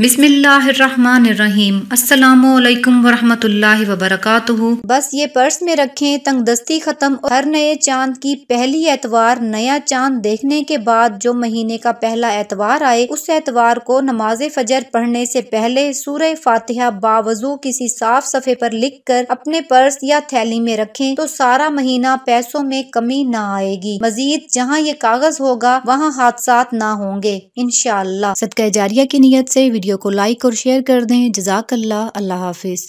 बिस्मिल्लाम अल्लाम वरहमतुल्लाहि वबरकत बस ये पर्स में रखें दस्ती ख़त्म और हर नए चांद की पहली एतवार नया चांद देखने के बाद जो महीने का पहला एतवार आए उस एतवार को नमाज फजर पढ़ने से पहले सूर फातिहा बावजू किसी साफ सफ़े पर लिख कर अपने पर्स या थैली में रखें तो सारा महीना पैसों में कमी न आएगी मजीद जहाँ ये कागज़ होगा वहाँ हादसा ना होंगे इन सदका जारिया की नीयत ऐसी वीडियो को लाइक और शेयर कर दें जजाकल्ला अल्लाह हाफिज़